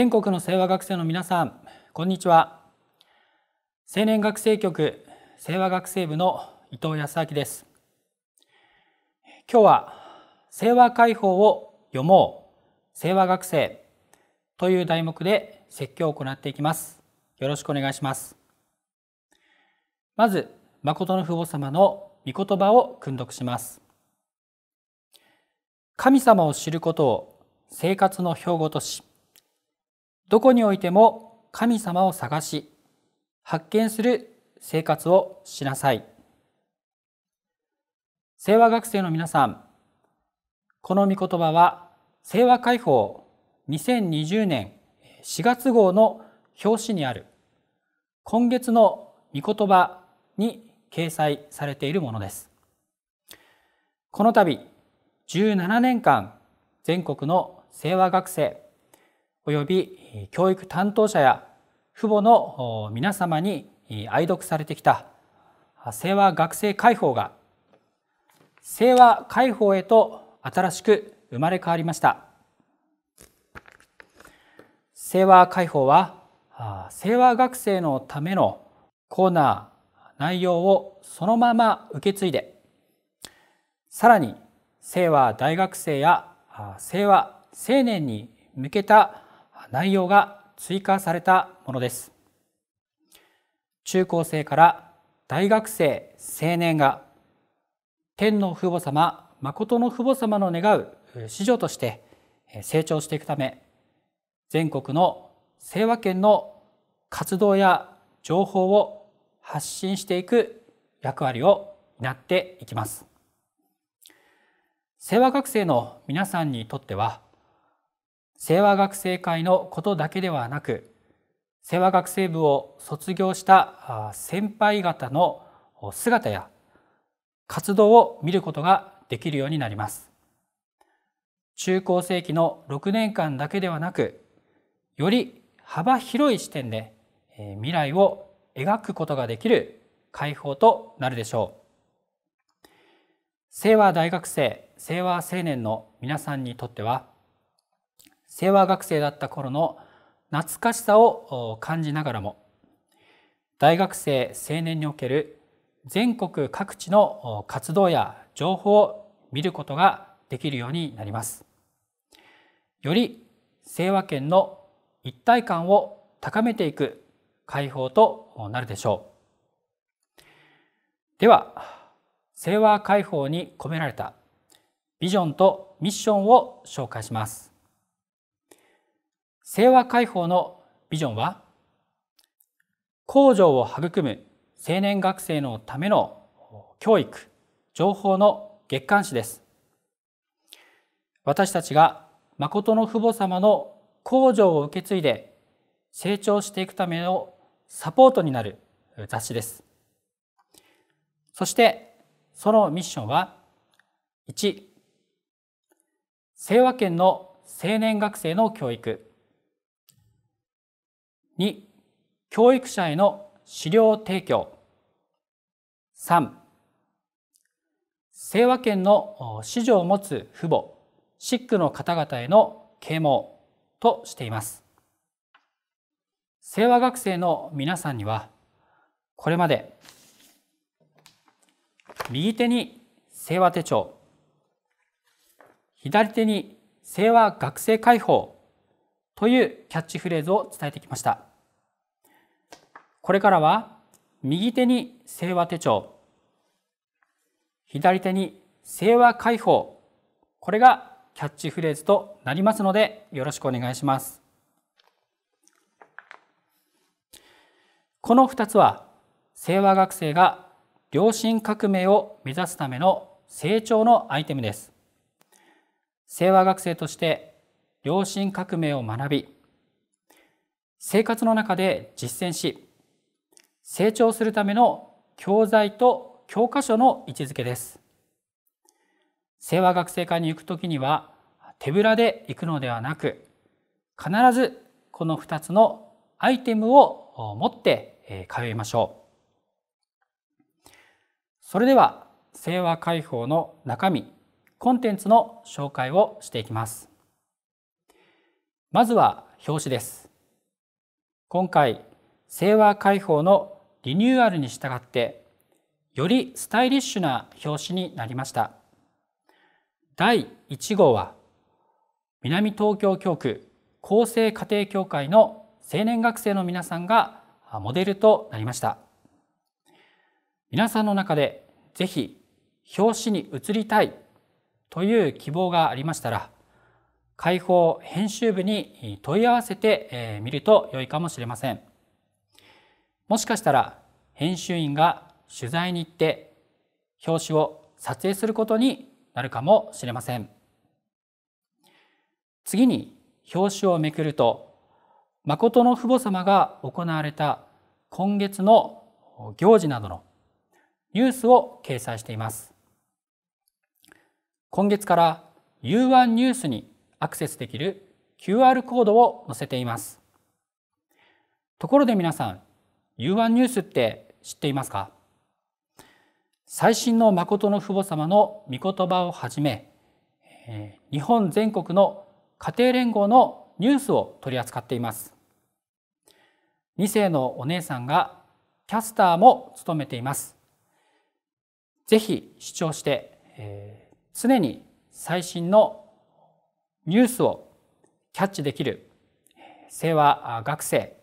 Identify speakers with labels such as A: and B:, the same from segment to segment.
A: 全国の清和学生の皆さんこんにちは青年学生局清和学生部の伊藤康明です今日は清和解放を読もう清和学生という題目で説教を行っていきますよろしくお願いしますまず誠の父母様の御言葉を訓読します神様を知ることを生活の標語としどこにおいても神様を探し発見する生活をしなさい清和学生の皆さんこの御言葉は清和解放2020年4月号の表紙にある今月の御言葉に掲載されているものですこの度17年間全国の清和学生及び教育担当者や父母の皆様に愛読されてきた清和学生解放が清和解放へと新しく生まれ変わりました清和解放は清和学生のためのコーナー内容をそのまま受け継いでさらに清和大学生や清和青年に向けた内容が追加されたものです中高生から大学生青年が天の父母様誠の父母様の願う子女として成長していくため全国の清和圏の活動や情報を発信していく役割を担っていきます清和学生の皆さんにとっては清和学生会のことだけではなく清和学生部を卒業した先輩方の姿や活動を見ることができるようになります中高世紀の6年間だけではなくより幅広い視点で未来を描くことができる解放となるでしょう清和大学生清和青年の皆さんにとっては清和学生だった頃の懐かしさを感じながらも大学生青年における全国各地の活動や情報を見ることができるようになります。より清和圏の一体感を高めていく解放となるでしょう。では清和解放に込められたビジョンとミッションを紹介します。清和解放のビジョンは工場を育む青年学生のための教育情報の月刊誌です私たちが誠の父母様の工場を受け継いで成長していくためのサポートになる雑誌ですそしてそのミッションは1清和県の青年学生の教育2、教育者への資料提供。3、清和県の子女を持つ父母、シックの方々への啓蒙としています。清和学生の皆さんには、これまで右手に清和手帳、左手に清和学生解放というキャッチフレーズを伝えてきました。これからは右手に清和手帳、左手に清和解放、これがキャッチフレーズとなりますのでよろしくお願いします。この2つは清和学生が良心革命を目指すための成長のアイテムです。清和学生として良心革命を学び生活の中で実践し成長するための教材と教科書の位置づけです。清和学生会に行くときには手ぶらで行くのではなく必ずこの2つのアイテムを持って通いましょう。それでは清和解放の中身コンテンツの紹介をしていきます。まずは表紙です。今回、清和解放のリニューアルに従ってよりスタイリッシュな表紙になりました第1号は南東京教区厚生家庭協会の青年学生の皆さんがモデルとなりました皆さんの中でぜひ表紙に移りたいという希望がありましたら解放編集部に問い合わせてみると良いかもしれません。もしかしたら編集員が取材に行って表紙を撮影することになるかもしれません次に表紙をめくると誠の父母様が行われた今月の行事などのニュースを掲載しています今月から U1 ニュースにアクセスできる QR コードを載せていますところで皆さん U1 ニュースって知っていますか最新の誠の父母様の御言葉をはじめ、日本全国の家庭連合のニュースを取り扱っています。2世のお姉さんがキャスターも務めています。ぜひ視聴して、常に最新のニュースをキャッチできる、清和学生、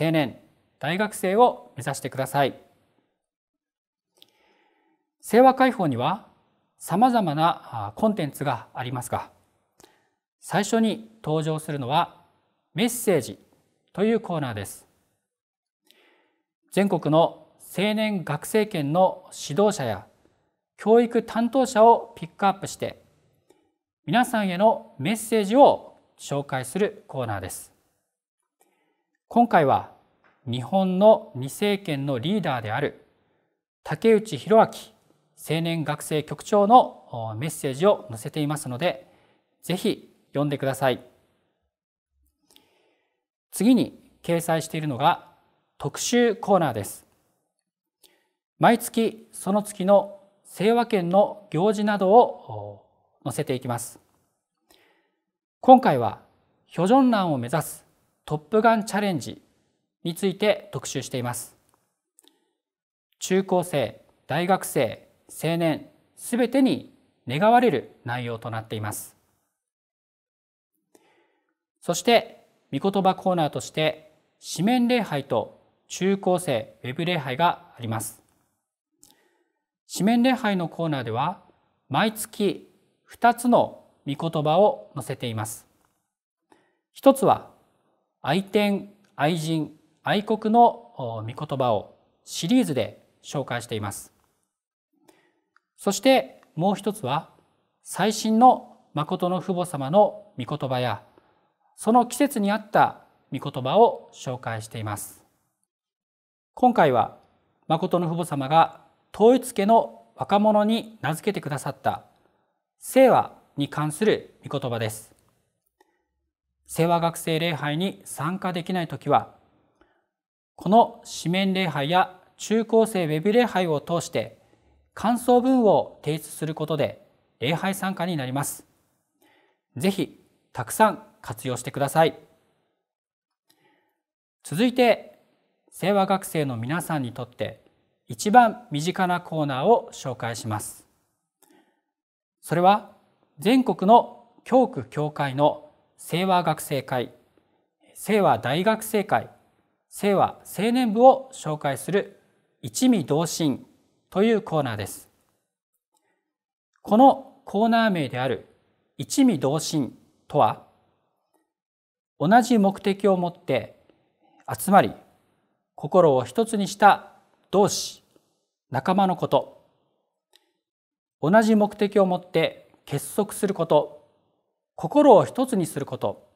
A: 青年、大学生を目指してください。清和解放には様々なコンテンツがありますが、最初に登場するのはメッセージというコーナーです。全国の青年学生権の指導者や教育担当者をピックアップして皆さんへのメッセージを紹介するコーナーです。今回は日本の2政権のリーダーである竹内弘明青年学生局長のメッセージを載せていますので、ぜひ読んでください。次に掲載しているのが特集コーナーです。毎月その月の清和県の行事などを載せていきます。今回は、ひょじょんランを目指すトップガンチャレンジについて特集しています中高生大学生青年すべてに願われる内容となっていますそして御言葉コーナーとして紙面礼拝と中高生ウェブ礼拝があります紙面礼拝のコーナーでは毎月2つの御言葉を載せています一つは愛天愛人愛国の御言葉をシリーズで紹介しています。そしてもう一つは最新の誠の父母様の御言葉やその季節に合った御言葉を紹介しています。今回は誠の父母様が統一家の若者に名付けてくださった聖和に関する御言葉です。聖和学生礼拝に参加できない時はこの紙面礼拝や中高生ウェブ礼拝を通して感想文を提出することで礼拝参加になります。ぜひたくさん活用してください。続いて、清和学生の皆さんにとって一番身近なコーナーを紹介します。それは全国の教区教会の清和学生会、清和大学生会聖は青年部を紹介する一味同心というコーナーです。このコーナー名である一味同心とは同じ目的を持って集まり心を一つにした同志仲間のこと同じ目的を持って結束すること心を一つにすること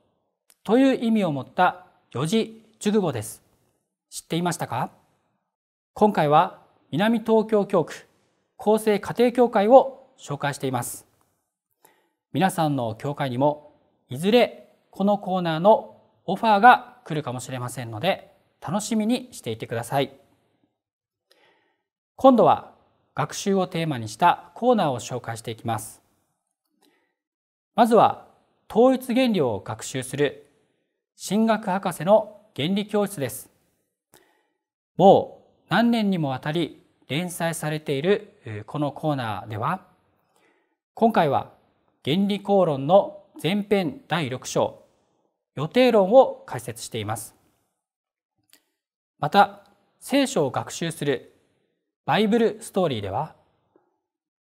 A: という意味を持った四字熟語です知っていましたか今回は南東京教区厚生家庭教会を紹介しています皆さんの教会にもいずれこのコーナーのオファーが来るかもしれませんので楽しみにしていてください今度は学習をテーマにしたコーナーを紹介していきますまずは統一原理を学習する進学博士の原理教室ですもう何年にもわたり連載されているこのコーナーでは今回は原理公論の前編第6章予定論を解説していますまた聖書を学習するバイブルストーリーでは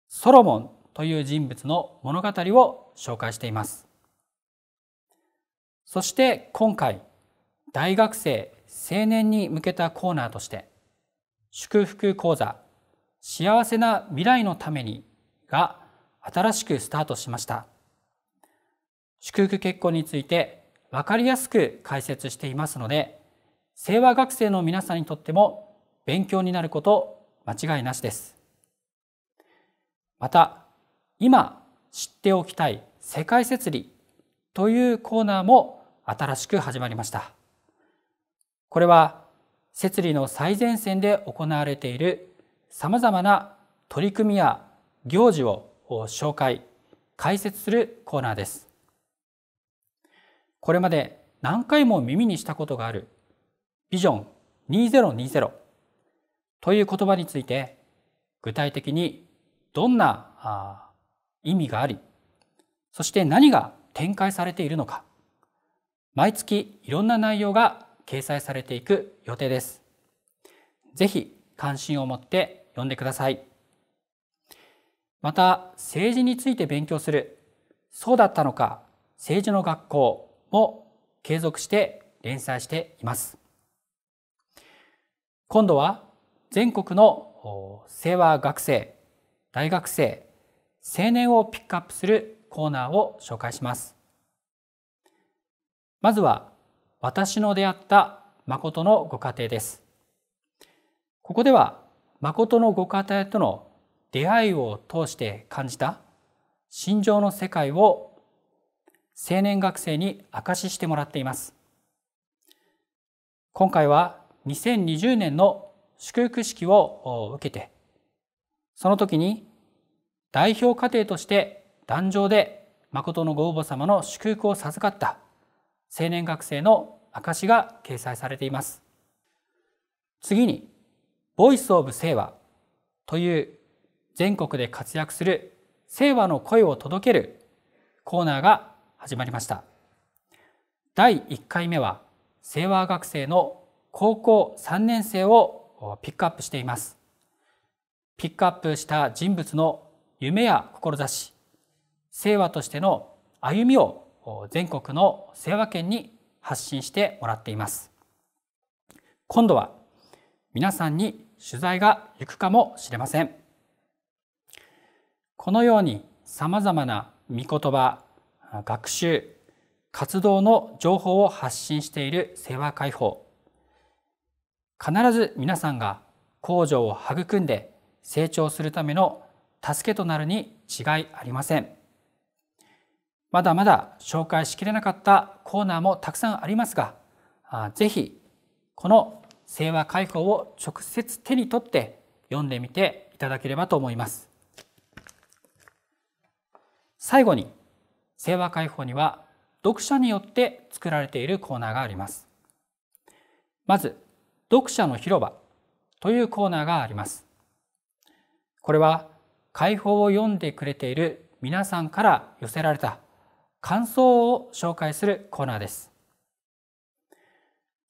A: ソロモンという人物の物語を紹介していますそして今回大学生青年に向けたコーナーとして祝福講座幸せな未来のためにが新しくスタートしました祝福結婚について分かりやすく解説していますので清和学生の皆さんにとっても勉強になること間違いなしですまた今知っておきたい世界摂理というコーナーも新しく始まりました。これは摂理の最前線で行われているさまざまな取り組みや行事を紹介解説するコーナーですこれまで何回も耳にしたことがあるビジョン2020という言葉について具体的にどんな意味がありそして何が展開されているのか毎月いろんな内容が掲載されていく予定です。ぜひ関心を持って読んでください。また、政治について勉強する、そうだったのか、政治の学校も継続して連載しています。今度は全国の清和学生、大学生、青年をピックアップするコーナーを紹介します。まずは私の出会った誠のご家庭です。ここでは誠のご家庭との出会いを通して感じた心情の世界を青年学生に証ししてもらっています。今回は2020年の祝福式を受けてその時に代表家庭として壇上で誠のご応募様の祝福を授かった青年学生の証が掲載されています。次に、ボイスオブ聖和という全国で活躍する聖和の声を届けるコーナーが始まりました。第1回目は聖和学生の高校3年生をピックアップしています。ピックアップした人物の夢や志、聖和としての歩みを全国の清和県に発信してもらっています今度は皆さんに取材が行くかもしれませんこのようにさまざまな御言葉学習活動の情報を発信している世話解放必ず皆さんが工場を育んで成長するための助けとなるに違いありません。まだまだ紹介しきれなかったコーナーもたくさんありますが、ぜひこの清和解放を直接手に取って読んでみていただければと思います。最後に、清和解放には読者によって作られているコーナーがあります。まず、読者の広場というコーナーがあります。これは、解放を読んでくれている皆さんから寄せられた感想を紹介するコーナーです。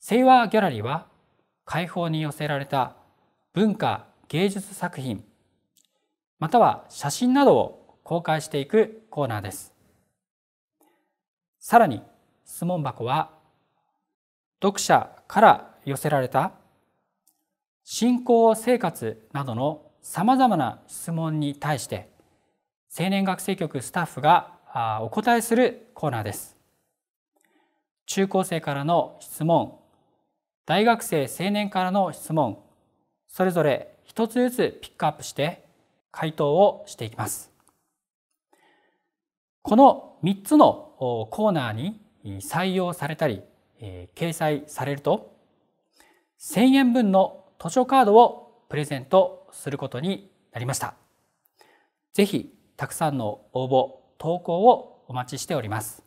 A: 清和ギャラリーは開放に寄せられた文化芸術作品または写真などを公開していくコーナーです。さらに質問箱は読者から寄せられた信仰生活などのさまざまな質問に対して青年学生局スタッフがお答えするコーナーです。中高生からの質問、大学生青年からの質問、それぞれ一つずつピックアップして回答をしていきます。この三つのコーナーに採用されたり、掲載されると、1000円分の図書カードをプレゼントすることになりました。ぜひ、たくさんの応募投稿をお待ちしております。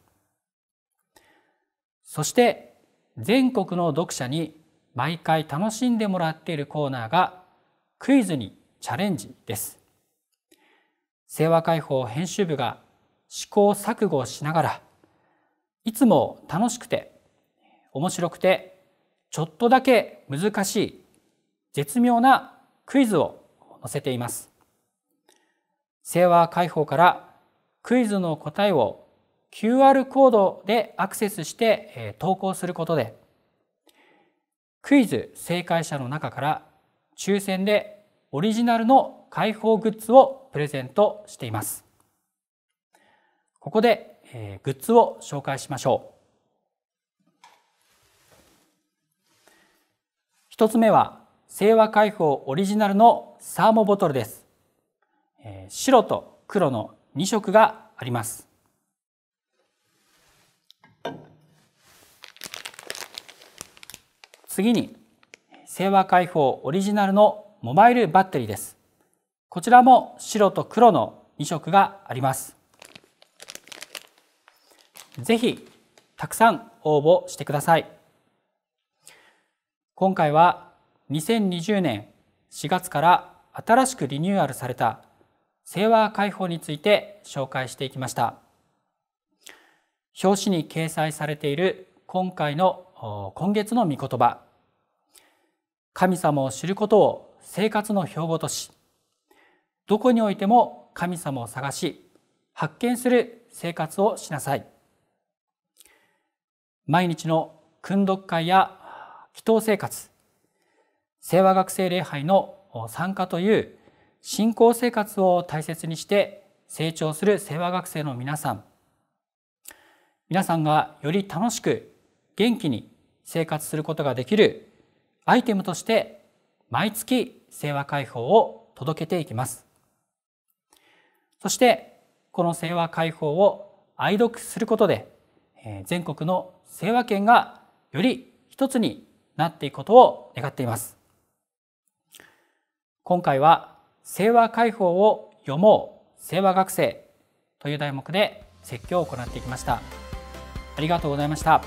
A: そして全国の読者に毎回楽しんでもらっているコーナーがクイズにチャレンジです。清和解放編集部が試行錯誤しながらいつも楽しくて面白くてちょっとだけ難しい絶妙なクイズを載せています。清和解放からクイズの答えを QR コードでアクセスして投稿することでクイズ正解者の中から抽選でオリジナルの開放グッズをプレゼントしています。ここで、えグッズを紹介しましょう。一つ目は清和開放オリジナルのサーモボトルです。え白と黒の2色があります。次に、清和解放オリジナルのモバイルバッテリーです。こちらも白と黒の2色があります。ぜひ、たくさん応募してください。今回は2020年4月から新しくリニューアルされた清和解放について紹介していきました表紙に掲載されている今回の今月の御言葉神様を知ることを生活の標語としどこにおいても神様を探し発見する生活をしなさい毎日の訓読会や祈祷生活清和学生礼拝の参加という信仰生活を大切にして成長する清和学生の皆さん皆さんがより楽しく元気に生活することができるアイテムとして毎月清和解放を届けていきますそしてこの清和解放を愛読することで全国の清和圏がより一つになっていくことを願っています今回は聖和解放を読もう聖和学生という題目で説教を行ってきましたありがとうございました